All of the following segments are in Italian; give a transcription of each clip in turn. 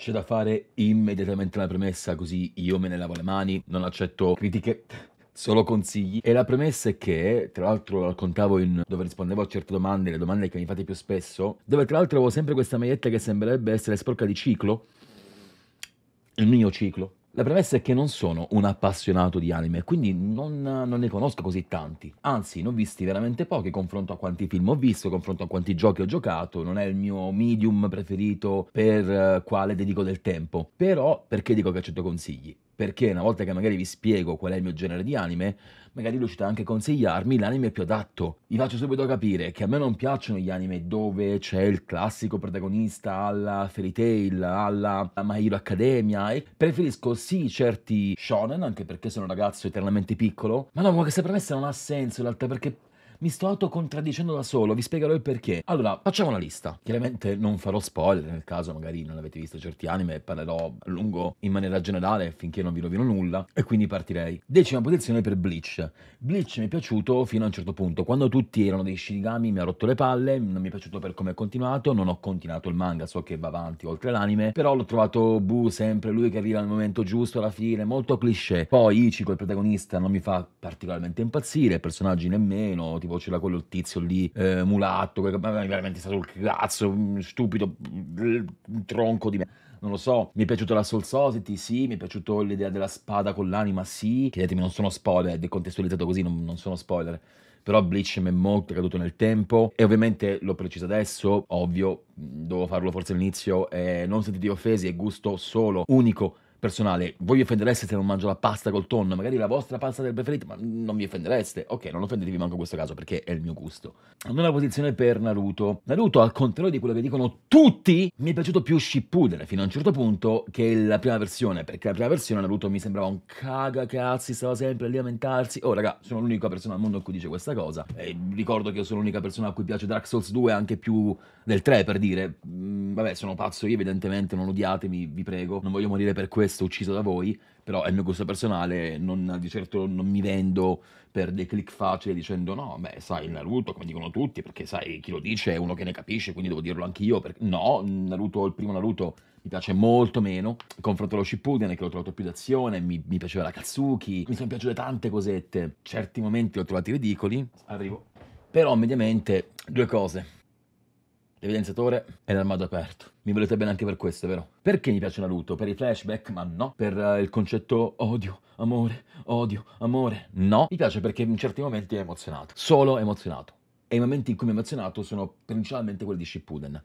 C'è da fare immediatamente la premessa così io me ne lavo le mani, non accetto critiche solo consigli. E la premessa è che, tra l'altro lo raccontavo in, dove rispondevo a certe domande, le domande che mi fate più spesso, dove tra l'altro avevo sempre questa maglietta che sembrerebbe essere sporca di ciclo, il mio ciclo, la premessa è che non sono un appassionato di anime, quindi non, non, ne conosco così tanti. Anzi, ne ho visti veramente pochi, confronto a quanti film ho visto, confronto a quanti giochi ho giocato, non è il mio medium preferito per eh, quale dedico del tempo. Però, perché dico che accetto consigli? perché una volta che magari vi spiego qual è il mio genere di anime, magari riuscite anche a consigliarmi l'anime più adatto. Vi faccio subito capire che a me non piacciono gli anime dove c'è il classico protagonista alla fairy tail, alla My Hero Academia, e preferisco sì certi shonen, anche perché sono un ragazzo eternamente piccolo, ma no, ma questa premessa non ha senso in realtà perché mi sto autocontradicendo da solo, vi spiegherò il perché. Allora, facciamo una lista. Chiaramente non farò spoiler, nel caso magari non avete visto certi anime, parlerò a lungo in maniera generale finché non vi rovino nulla, e quindi partirei. Decima posizione per Bleach. Bleach mi è piaciuto fino a un certo punto, quando tutti erano dei Shinigami mi ha rotto le palle, non mi è piaciuto per come è continuato, non ho continuato il manga, so che va avanti oltre l'anime, però l'ho trovato bu sempre, lui che arriva al momento giusto alla fine, molto cliché. Poi Ichigo, il protagonista, non mi fa particolarmente impazzire, personaggi nemmeno, tipo tipo c'era quello tizio lì, eh, mulatto, che veramente è stato il cazzo, mm, stupido, mm, un tronco di me non lo so. Mi è piaciuta la Soul Society, sì. Mi è piaciuta l'idea della spada con l'anima, sì. Chiedetemi, non sono spoiler, è decontestualizzato così, non, non sono spoiler. Però Bleach mi è molto caduto nel tempo e ovviamente l'ho preciso adesso, ovvio, mm, dovevo farlo forse all'inizio, eh, non sentiti offesi, è gusto solo, unico personale, voi vi offendereste se non mangio la pasta col tonno, magari la vostra pasta del preferito, ma non vi offendereste. Ok, non offendetevi manco in questo caso perché è il mio gusto. Nuova posizione per Naruto. Naruto, al contrario di quello che dicono tutti, mi è piaciuto più Shippuden fino a un certo punto che la prima versione, perché la prima versione Naruto mi sembrava un caga cazzi, stava sempre lì a lamentarsi. Oh raga, sono l'unica persona al mondo a cui dice questa cosa. E ricordo che io sono l'unica persona a cui piace Dark Souls 2 anche più del 3 per dire. Mm, vabbè, sono pazzo io evidentemente, non odiatemi, vi prego, non voglio morire per questo resto ucciso da voi, però è il mio gusto personale, non, di certo non mi vendo per dei click facili dicendo no, beh, sai Naruto, come dicono tutti, perché sai chi lo dice è uno che ne capisce, quindi devo dirlo anch'io, perché no, Naruto, il primo Naruto mi piace molto meno, confronto allo Shippuden che l'ho trovato più d'azione, mi, mi piaceva la Katsuki, mi sono piaciute tante cosette, certi momenti li ho trovati ridicoli, arrivo, però mediamente due cose L'evidenziatore è l'armadio aperto. Mi volete bene anche per questo, vero? Perché mi piace Naruto? Per i flashback? Ma no. Per uh, il concetto odio, amore, odio, amore? No. Mi piace perché in certi momenti è emozionato. Solo emozionato. E i momenti in cui mi è emozionato sono principalmente quelli di Shippuden.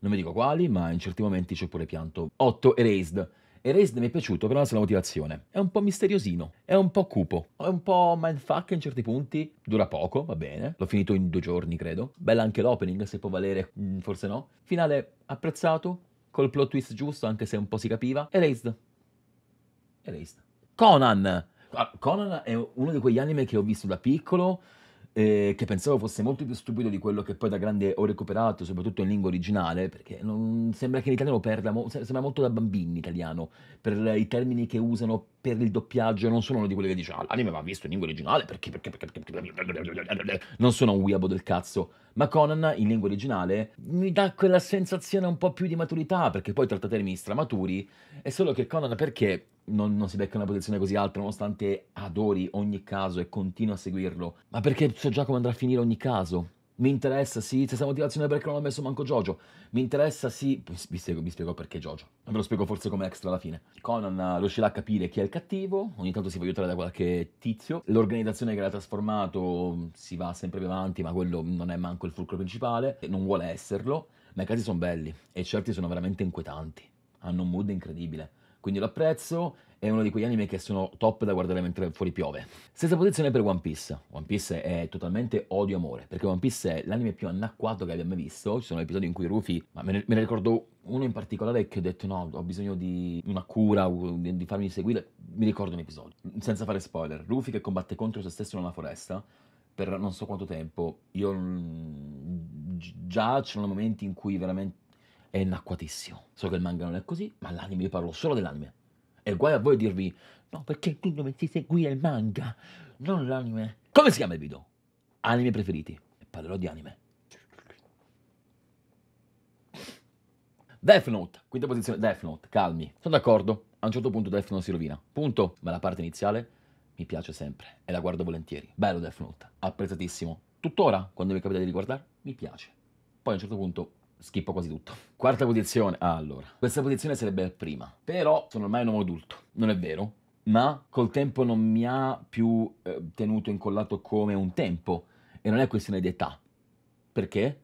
Non mi dico quali, ma in certi momenti c'è pure pianto. 8 Erased e Raised mi è piaciuto per una sola motivazione. È un po' misteriosino, è un po' cupo, è un po' mindfuck in certi punti, dura poco, va bene, l'ho finito in due giorni credo. Bella anche l'opening, se può valere, mm, forse no. Finale apprezzato, col plot twist giusto, anche se un po' si capiva. E Raised. E Raised. Conan! Ah, Conan è uno di quegli anime che ho visto da piccolo eh, che pensavo fosse molto più stupido di quello che poi da grande ho recuperato, soprattutto in lingua originale, perché non, sembra che in italiano perda, mo, sembra molto da bambini italiano, per i termini che usano per il doppiaggio, non sono uno di quelli che dice, ah, l'anime va visto in lingua originale, perché, perché, perché, perché, non sono un weeabo del cazzo, ma Conan, in lingua originale, mi dà quella sensazione un po' più di maturità, perché poi tratta termini stramaturi, è solo che Conan perché non, non, si becca una posizione così alta, nonostante adori ogni caso e continua a seguirlo. Ma perché so già come andrà a finire ogni caso. Mi interessa, sì, stessa motivazione perché non ho messo manco Jojo. Mi interessa, sì, vi spiego, vi spiego perché Jojo. Ve lo spiego forse come extra alla fine. Conan riuscirà a capire chi è il cattivo, ogni tanto si può aiutare da qualche tizio. L'organizzazione che l'ha trasformato mm, si va sempre più avanti, ma quello non è manco il fulcro principale, non vuole esserlo. Ma i casi sono belli e certi sono veramente inquietanti. Hanno un mood incredibile quindi lo apprezzo. È uno di quegli anime che sono top da guardare mentre fuori piove. Stessa posizione per One Piece. One Piece è totalmente odio-amore, perché One Piece è l'anime più anacquato che abbia mai visto. Ci sono episodi in cui Rufy, ma me ne, me ne ricordo uno in particolare che ho detto no, ho bisogno di una cura, di farmi seguire, mi ricordo un episodio, senza fare spoiler, Rufy che combatte contro se stesso in una foresta per non so quanto tempo, io mm, già c'erano momenti in cui veramente è inacquatissimo. So che il manga non è così, ma l'anime, io parlo solo dell'anime. E guai a voi dirvi, no, perché tu dovresti seguire il manga, non l'anime. Come si chiama il video? Anime preferiti. E parlerò di anime. Death Note, quinta posizione, Death Note, calmi. Sono d'accordo, a un certo punto Death Note si rovina. Punto. Ma la parte iniziale mi piace sempre e la guardo volentieri. Bello Death Note, apprezzatissimo. Tuttora, quando mi capita di riguardare, mi piace. Poi a un certo punto schippo quasi tutto. Quarta posizione, ah, allora, questa posizione sarebbe la prima, però sono ormai un uomo adulto, non è vero, ma col tempo non mi ha più eh, tenuto incollato come un tempo, e non è questione di età, perché,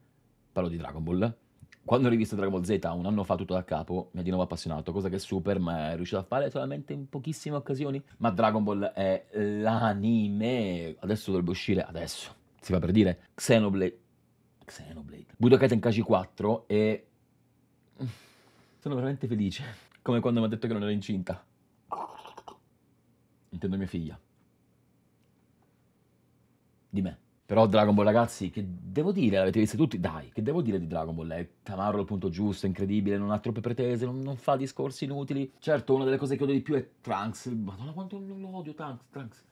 parlo di Dragon Ball, quando ho rivisto Dragon Ball Z un anno fa tutto da capo, mi ha di nuovo appassionato, cosa che è Super ma è riuscito a fare solamente in pochissime occasioni, ma Dragon Ball è l'anime, adesso dovrebbe uscire, adesso, si fa per dire, Xenoblade Xenoblade. Budokai Tenkaichi 4 e... Sono veramente felice. Come quando mi ha detto che non era incinta. Intendo mia figlia. Di me. Però Dragon Ball ragazzi, che devo dire, l'avete visto tutti? Dai, che devo dire di Dragon Ball? È tamarro al punto giusto, è incredibile, non ha troppe pretese, non, non, fa discorsi inutili. Certo, una delle cose che odio di più è Trunks. Madonna quanto non lo odio Trunks, Trunks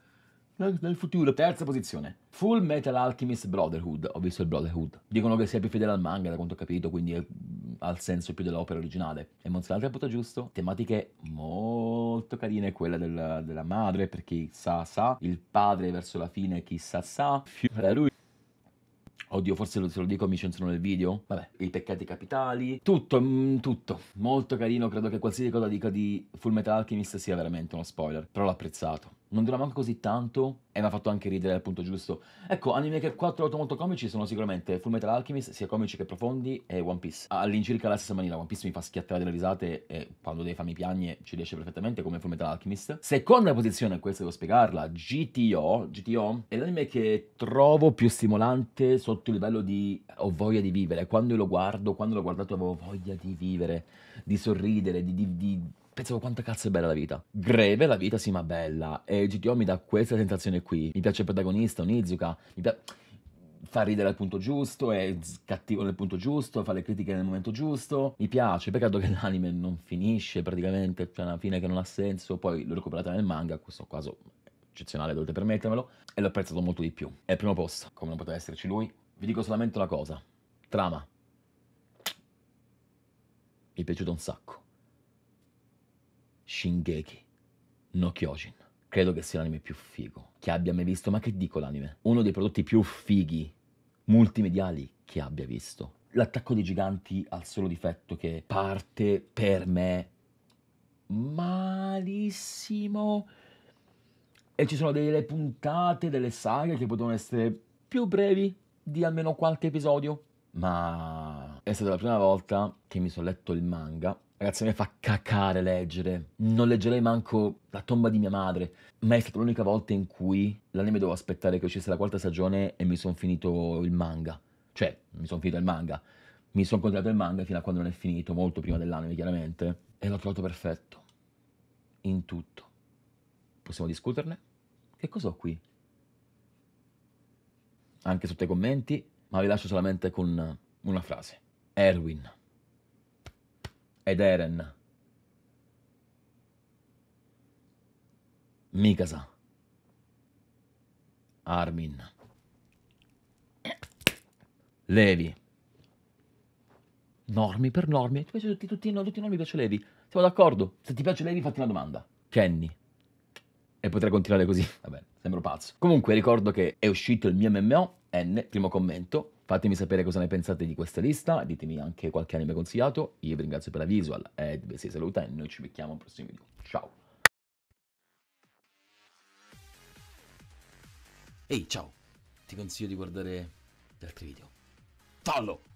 nel futuro, terza posizione. Full Metal Alchemist Brotherhood, ho visto il Brotherhood. Dicono che sia più fedele al manga, da quanto ho capito, quindi è, mm, ha il senso più dell'opera originale. Emozionante al punto giusto, tematiche molto carine, quella della, della madre, per chi sa sa, il padre verso la fine, chissà sa sa, lui. Oddio, forse lo, se lo dico mi censurano nel video. Vabbè, i peccati capitali. Tutto, mh, mm, tutto. Molto carino, credo che qualsiasi cosa dica di Full Metal Alchemist sia veramente uno spoiler. Però l'ho apprezzato non dura manco così tanto e mi ha fatto anche ridere al punto giusto. Ecco, anime che 4 8 molto comici sono sicuramente Full Metal Alchemist, sia comici che profondi, e One Piece. All'incirca la stessa maniera, One Piece mi fa schiattare delle risate e quando deve farmi piagne ci riesce perfettamente come Full Metal Alchemist. Seconda posizione, questa devo spiegarla, GTO, GTO è l'anime che trovo più stimolante sotto il livello di ho voglia di vivere. Quando io lo guardo, quando l'ho guardato avevo voglia di vivere, di sorridere, di, di, di pensavo quanta cazzo è bella la vita. Greve la vita, sì, ma bella. E GTO mi dà questa sensazione qui. Mi piace il protagonista, Onizuka. Mi dà... Fa ridere al punto giusto, è cattivo nel punto giusto, fa le critiche nel momento giusto. Mi piace, peccato che l'anime non finisce praticamente, c'è una fine che non ha senso. Poi l'ho recuperata nel manga, in questo caso eccezionale, dovete permettermelo. E l'ho apprezzato molto di più. È il primo posto, come non poteva esserci lui. Vi dico solamente una cosa. Trama. Mi è piaciuto un sacco. Shingeki no Kyojin. Credo che sia l'anime più figo che abbia mai visto, ma che dico l'anime? Uno dei prodotti più fighi multimediali che abbia visto. L'attacco dei giganti ha il solo difetto che parte per me malissimo e ci sono delle puntate, delle saghe che potevano essere più brevi di almeno qualche episodio, ma è stata la prima volta che mi sono letto il manga Ragazzi, a me fa cacare leggere. Non leggerei manco La tomba di mia madre. Ma è stata l'unica volta in cui l'anime dovevo aspettare che uscisse la quarta stagione e mi sono finito il manga. Cioè, mi sono finito il manga. Mi sono contratto il manga fino a quando non è finito, molto prima dell'anime, chiaramente. E l'ho trovato perfetto. In tutto. Possiamo discuterne? Che cosa ho qui? Anche sotto i commenti, ma vi lascio solamente con una frase. Erwin ed Eren. Mikasa. Armin. Levi. Normi per normi. Ti piace tutti, tutti, no, tutti i normi, piace Levi. Siamo d'accordo. Se ti piace Levi, fatti una domanda. Kenny. E potrei continuare così. Vabbè, sembro pazzo. Comunque ricordo che è uscito il mio MMO, N, primo commento, Fatemi sapere cosa ne pensate di questa lista, ditemi anche qualche anime consigliato. Io vi ringrazio per la visual, Ed vi si saluta e noi ci becchiamo al prossimo video. Ciao! Ehi, ciao! Ti consiglio di guardare gli altri video. Fallo!